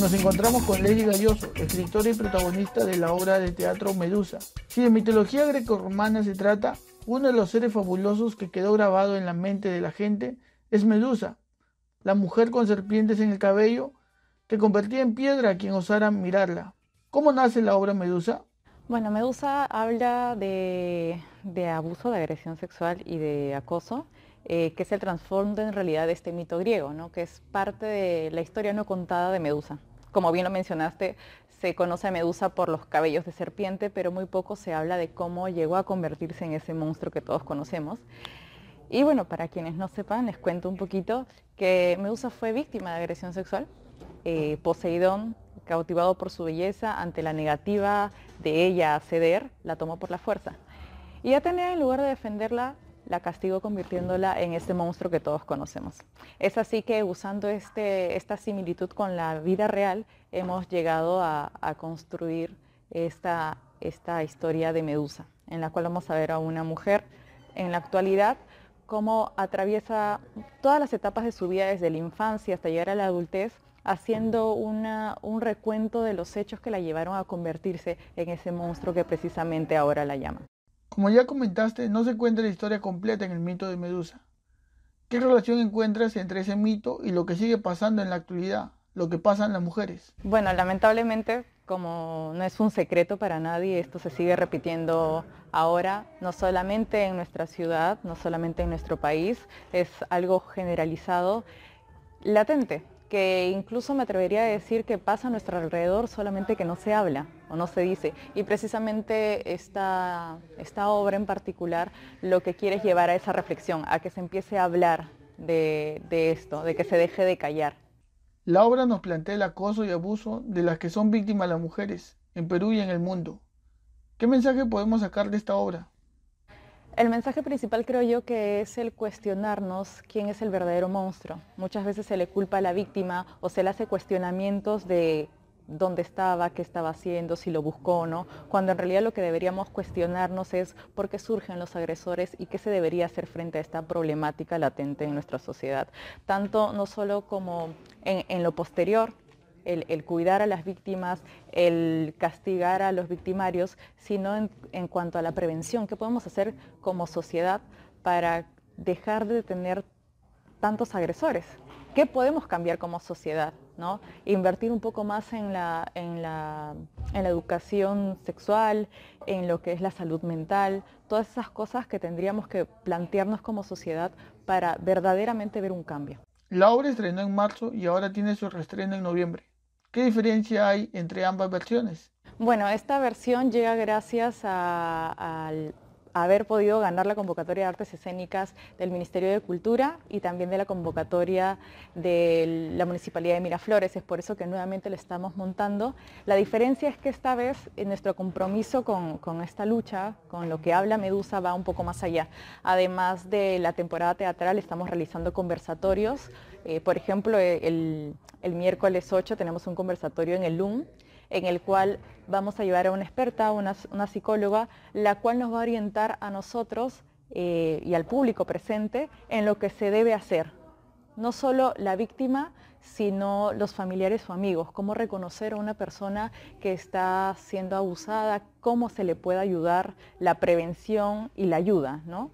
nos encontramos con Lady Galloso, escritora y protagonista de la obra de teatro Medusa. Si de mitología grecorromana se trata, uno de los seres fabulosos que quedó grabado en la mente de la gente es Medusa, la mujer con serpientes en el cabello que convertía en piedra a quien osara mirarla. ¿Cómo nace la obra Medusa? Bueno, Medusa habla de abuso, de agresión sexual y de acoso eh, que el trasfondo en realidad de este mito griego, ¿no? que es parte de la historia no contada de Medusa. Como bien lo mencionaste, se conoce a Medusa por los cabellos de serpiente, pero muy poco se habla de cómo llegó a convertirse en ese monstruo que todos conocemos. Y bueno, para quienes no sepan, les cuento un poquito que Medusa fue víctima de agresión sexual. Eh, Poseidón, cautivado por su belleza, ante la negativa de ella a ceder, la tomó por la fuerza. Y Atenea, en lugar de defenderla, la castigo convirtiéndola en ese monstruo que todos conocemos. Es así que usando este, esta similitud con la vida real, hemos llegado a, construir esta, esta historia de Medusa, en la cual vamos a ver a una mujer en la actualidad cómo atraviesa todas las etapas de su vida desde la infancia hasta llegar a la adultez, haciendo un recuento de los hechos que la llevaron a convertirse en ese monstruo que precisamente ahora la llama. Como ya comentaste, no se cuenta la historia completa en el mito de Medusa. ¿Qué relación encuentras entre ese mito y lo que sigue pasando en la actualidad, lo que pasa en las mujeres? Bueno, lamentablemente, como no es un secreto para nadie, esto se sigue repitiendo ahora, no solamente en nuestra ciudad, no solamente en nuestro país, es algo generalizado, latente, que incluso me atrevería a decir que pasa a nuestro alrededor solamente que no se habla o no se dice. Y precisamente esta, esta obra en particular lo que quiere es llevar a esa reflexión, a que se empiece a hablar de, de esto, de que se deje de callar. La obra nos plantea el acoso y abuso de las que son víctimas las mujeres en Perú y en el mundo. ¿Qué mensaje podemos sacar de esta obra? El mensaje principal creo yo que es el cuestionarnos quién es el verdadero monstruo. Muchas veces se le culpa a la víctima o se le hace cuestionamientos de dónde estaba, qué estaba haciendo, si lo buscó o no, cuando en realidad lo que deberíamos cuestionarnos es por qué surgen los agresores y qué se debería hacer frente a esta problemática latente en nuestra sociedad. Tanto no solo como en, en lo posterior, el, cuidar a las víctimas, el castigar a los victimarios, sino en, cuanto a la prevención, qué podemos hacer como sociedad para dejar de tener tantos agresores. ¿Qué podemos cambiar como sociedad? ¿no? Invertir un poco más en la, en, la, en la, educación sexual, en lo que es la salud mental, todas esas cosas que tendríamos que plantearnos como sociedad para verdaderamente ver un cambio. La obra estrenó en marzo y ahora tiene su reestreno en noviembre. ¿Qué diferencia hay entre ambas versiones? Bueno, esta versión llega gracias al haber podido ganar la convocatoria de artes escénicas del Ministerio de Cultura y también de la convocatoria de la Municipalidad de Miraflores. Es por eso que nuevamente lo estamos montando. La diferencia es que esta vez nuestro compromiso con, esta lucha, con lo que habla Medusa, va un poco más allá. Además de la temporada teatral, estamos realizando conversatorios. Eh, por ejemplo, el, el miércoles 8 tenemos un conversatorio en el LUM en el cual vamos a llevar a una experta, una, una psicóloga, la cual nos va a orientar a nosotros eh, y al público presente en lo que se debe hacer. No solo la víctima, sino los familiares o amigos, cómo reconocer a una persona que está siendo abusada, cómo se le puede ayudar, la prevención y la ayuda, ¿no?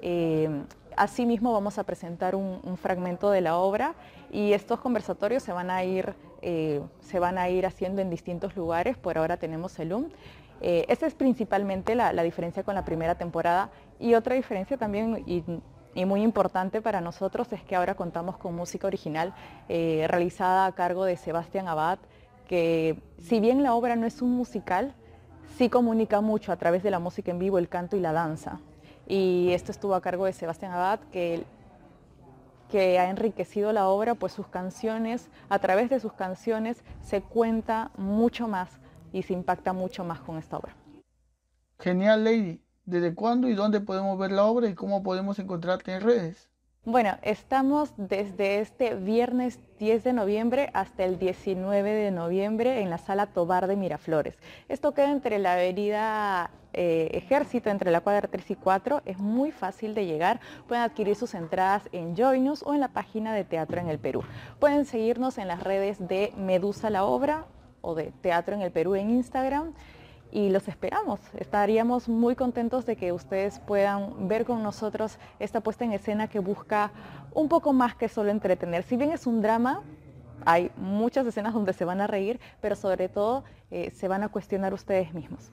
Eh, Asimismo vamos a presentar un, fragmento de la obra y estos conversatorios se van a ir, eh, haciendo en distintos lugares, por ahora tenemos el UM. esa es principalmente la, diferencia con la primera temporada y otra diferencia también y, muy importante para nosotros es que ahora contamos con música original eh, realizada a cargo de Sebastián Abad, que si bien la obra no es un musical, sí comunica mucho a través de la música en vivo, el canto y la danza y esto estuvo a cargo de Sebastián Abad, que, que ha enriquecido la obra, pues sus canciones, a través de sus canciones se cuenta mucho más y se impacta mucho más con esta obra. Genial, Lady. ¿Desde cuándo y dónde podemos ver la obra y cómo podemos encontrarte en redes? Bueno, estamos desde este viernes 10 de noviembre hasta el 19 de noviembre en la sala Tobar de Miraflores. Esto queda entre la avenida eh, ejército entre la cuadra 3 y 4. Es muy fácil de llegar. Pueden adquirir sus entradas en Joinus o en la página de Teatro en el Perú. Pueden seguirnos en las redes de Medusa la Obra o de Teatro en el Perú en Instagram y los esperamos. Estaríamos muy contentos de que ustedes puedan ver con nosotros esta puesta en escena que busca un poco más que solo entretener. Si bien es un drama, hay muchas escenas donde se van a reír, pero sobre todo eh, se van a cuestionar ustedes mismos.